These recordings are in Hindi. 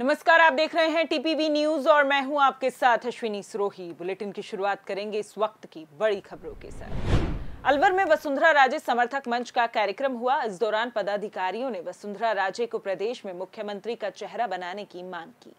नमस्कार आप देख रहे हैं टीपीवी न्यूज और मैं हूं आपके साथ अश्विनी सरोही बुलेटिन की शुरुआत करेंगे इस वक्त की बड़ी खबरों के साथ अलवर में वसुंधरा राजे समर्थक मंच का कार्यक्रम हुआ इस दौरान पदाधिकारियों ने वसुंधरा राजे को प्रदेश में मुख्यमंत्री का चेहरा बनाने की मांग की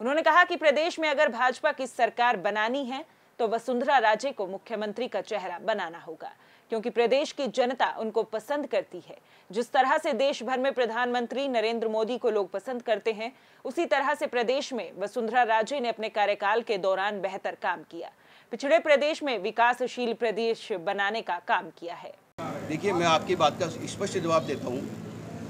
उन्होंने कहा कि प्रदेश में अगर भाजपा की सरकार बनानी है तो वसुंधरा राजे को मुख्यमंत्री का चेहरा बनाना होगा क्योंकि प्रदेश की जनता उनको पसंद करती है जिस तरह से देश भर में प्रधानमंत्री नरेंद्र मोदी को लोग पसंद करते हैं उसी तरह से प्रदेश में वसुंधरा राजे ने अपने कार्यकाल के दौरान बेहतर काम किया पिछड़े प्रदेश में विकासशील प्रदेश बनाने का काम किया है देखिए मैं आपकी बात का स्पष्ट जवाब देता हूँ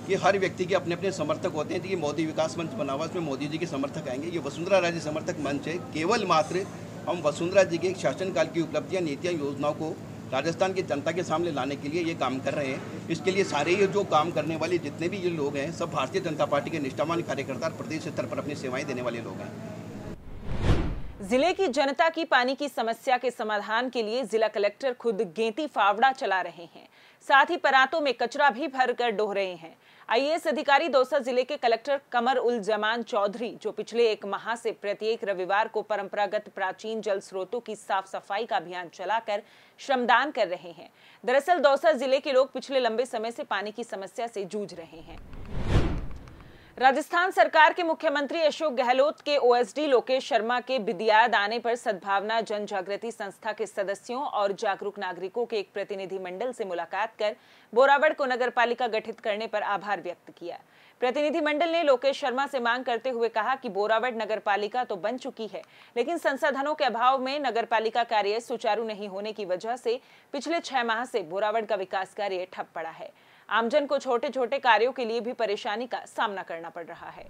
कि हर व्यक्ति के अपने अपने समर्थक होते हैं कि मोदी विकास मंच बना हुआ उसमें मोदी जी के समर्थक आएंगे ये वसुंधरा राजे समर्थक मंच है केवल मात्र हम वसुंधरा जी के शासनकाल की उपलब्धियाँ नीतियाँ योजनाओं को राजस्थान की जनता के सामने लाने के लिए ये काम कर रहे हैं इसके लिए सारे ये जो काम करने वाले जितने भी ये लोग हैं सब भारतीय जनता पार्टी के निष्ठावान कार्यकर्ता प्रदेश स्तर पर अपनी सेवाएं देने वाले लोग हैं जिले की जनता की पानी की समस्या के समाधान के लिए जिला कलेक्टर खुद गेंती फावड़ा चला रहे हैं साथ ही परातों में कचरा भी भर कर डोह रहे हैं आईएएस अधिकारी दौसा जिले के कलेक्टर कमर उल जमान चौधरी जो पिछले एक माह से प्रत्येक रविवार को परंपरागत प्राचीन जल स्रोतों की साफ सफाई का अभियान चलाकर श्रमदान कर रहे हैं दरअसल दौसा जिले के लोग पिछले लंबे समय से पानी की समस्या से जूझ रहे हैं राजस्थान सरकार के मुख्यमंत्री अशोक गहलोत के ओएसडी लोकेश शर्मा के बिदियाद आने पर सद्भावना जन जागृति संस्था के सदस्यों और जागरूक नागरिकों के एक प्रतिनिधिमंडल से मुलाकात कर बोरावड़ को नगर पालिका गठित करने पर आभार व्यक्त किया प्रतिनिधिमंडल ने लोकेश शर्मा से मांग करते हुए कहा कि बोरावड़ नगर पालिका तो बन चुकी है लेकिन संसाधनों के अभाव में नगर पालिका कार्य सुचारू नहीं होने की वजह से पिछले छह माह से बोरावड़ का विकास कार्य ठप पड़ा है आमजन को छोटे छोटे कार्यों के लिए भी परेशानी का सामना करना पड़ रहा है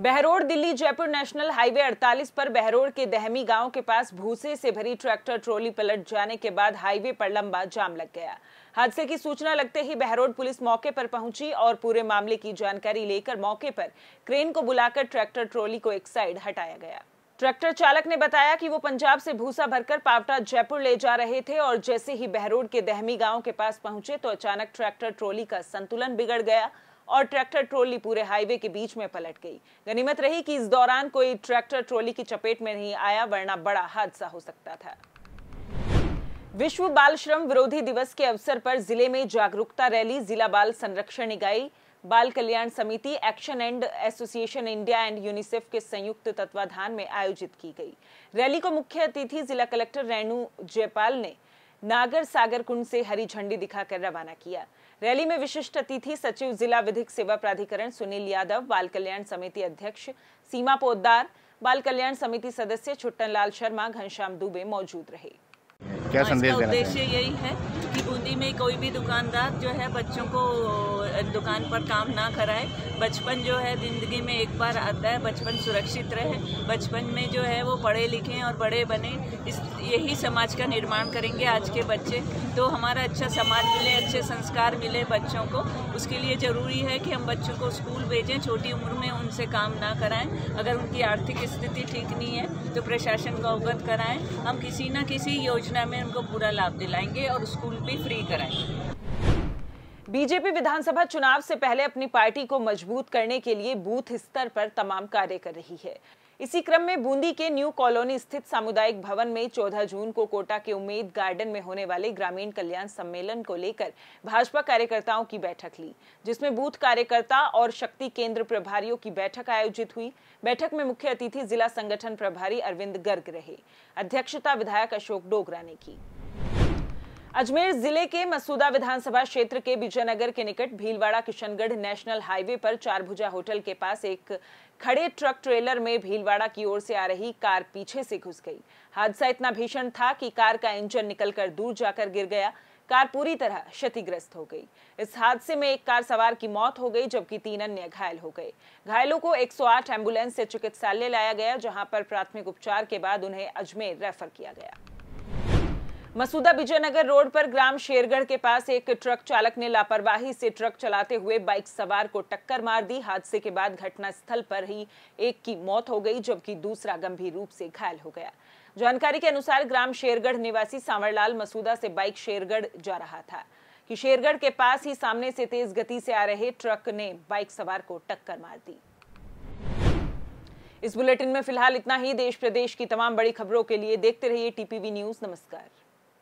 बहरोड दिल्ली जयपुर नेशनल हाईवे 48 पर बहरोड के दहमी गांव के पास भूसे से भरी ट्रैक्टर ट्रॉली पलट जाने के बाद हाईवे पर लंबा जाम लग गया हादसे की सूचना लगते ही बहरोड पुलिस मौके पर पहुंची और पूरे मामले की जानकारी लेकर मौके पर क्रेन को बुलाकर ट्रैक्टर ट्रॉली को एक साइड हटाया गया ट्रैक्टर चालक ने बताया कि वो पंजाब से भूसा भरकर पावटा जयपुर ले जा रहे थे और जैसे ही बहरोड के दहमी गांव के पास पहुंचे तो अचानक ट्रैक्टर ट्रॉली का संतुलन बिगड़ गया और ट्रैक्टर ट्रॉली पूरे हाईवे के बीच में पलट गई गनीमत रही कि इस दौरान कोई ट्रैक्टर ट्रॉली की चपेट में नहीं आया वरना बड़ा हादसा हो सकता था विश्व बाल श्रम विरोधी दिवस के अवसर पर जिले में जागरूकता रैली जिला बाल संरक्षण इकाई बाल कल्याण समिति action and association India and UNICEF के संयुक्त तत्वाधान में आयोजित की गई रैली को मुख्य अतिथि जिला कलेक्टर रेणु जयपाल ने नागर सागर कुंड से हरी झंडी दिखाकर रवाना किया रैली में विशिष्ट अतिथि सचिव जिला विधिक सेवा प्राधिकरण सुनील यादव बाल कल्याण समिति अध्यक्ष सीमा पोदार बाल कल्याण समिति सदस्य छुट्टन लाल शर्मा घनश्याम दुबे मौजूद रहे क्या हाँ, संदेश देना उद्देश्य यही है कि बूंदी में कोई भी दुकानदार जो है बच्चों को दुकान पर काम ना कराए बचपन जो है ज़िंदगी में एक बार आता है बचपन सुरक्षित रहे बचपन में जो है वो पढ़े लिखें और बड़े बने इस यही समाज का निर्माण करेंगे आज के बच्चे तो हमारा अच्छा समाज मिले अच्छे संस्कार मिले बच्चों को उसके लिए ज़रूरी है कि हम बच्चों को स्कूल भेजें छोटी उम्र में उनसे काम ना कराएं अगर उनकी आर्थिक स्थिति ठीक नहीं है तो प्रशासन को अवगत कराएं हम किसी ना किसी योजना में उनको पूरा लाभ दिलाएंगे और स्कूल भी फ्री कराएंगे बीजेपी विधानसभा चुनाव से पहले अपनी पार्टी को मजबूत करने के लिए बूथ स्तर पर तमाम कार्य कर रही है इसी क्रम में बूंदी के न्यू कॉलोनी स्थित सामुदायिक भवन में 14 जून को कोटा के उम्मीद गार्डन में होने वाले ग्रामीण कल्याण सम्मेलन को लेकर भाजपा कार्यकर्ताओं की बैठक ली जिसमें बूथ कार्यकर्ता और शक्ति केंद्र प्रभारियों की बैठक आयोजित हुई बैठक में मुख्य अतिथि जिला संगठन प्रभारी अरविंद गर्ग रहे अध्यक्षता विधायक अशोक डोगरा ने की अजमेर जिले के मसूदा विधानसभा क्षेत्र के विजयनगर के निकट भीलवाड़ा किशनगढ़ नेशनल हाईवे पर चारभुजा होटल के पास एक खड़े ट्रक ट्रेलर में भीलवाड़ा की ओर से आ रही कार पीछे से घुस गई हादसा इतना भीषण था कि कार का इंजन निकलकर दूर जाकर गिर गया कार पूरी तरह क्षतिग्रस्त हो गई इस हादसे में एक कार सवार की मौत हो गई जबकि तीन अन्य घायल हो गए घायलों को 108 एम्बुलेंस से चिकित्सालय लाया गया जहां पर प्राथमिक उपचार के बाद उन्हें अजमेर रेफर किया गया मसूदा विजयनगर रोड पर ग्राम शेरगढ़ के पास एक ट्रक चालक ने लापरवाही से ट्रक चलाते हुए बाइक सवार को टक्कर मार दी हादसे के बाद घटनास्थल पर ही एक की मौत हो गई जबकि दूसरा गंभीर रूप से घायल हो गया जानकारी के अनुसार ग्राम शेरगढ़ निवासी सांवरलाल मसूदा से बाइक शेरगढ़ जा रहा था कि शेरगढ़ के पास ही सामने से तेज गति से आ रहे ट्रक ने बाइक सवार को टक्कर मार दी इस बुलेटिन में फिलहाल इतना ही देश प्रदेश की तमाम बड़ी खबरों के लिए देखते रहिए टीपीवी न्यूज नमस्कार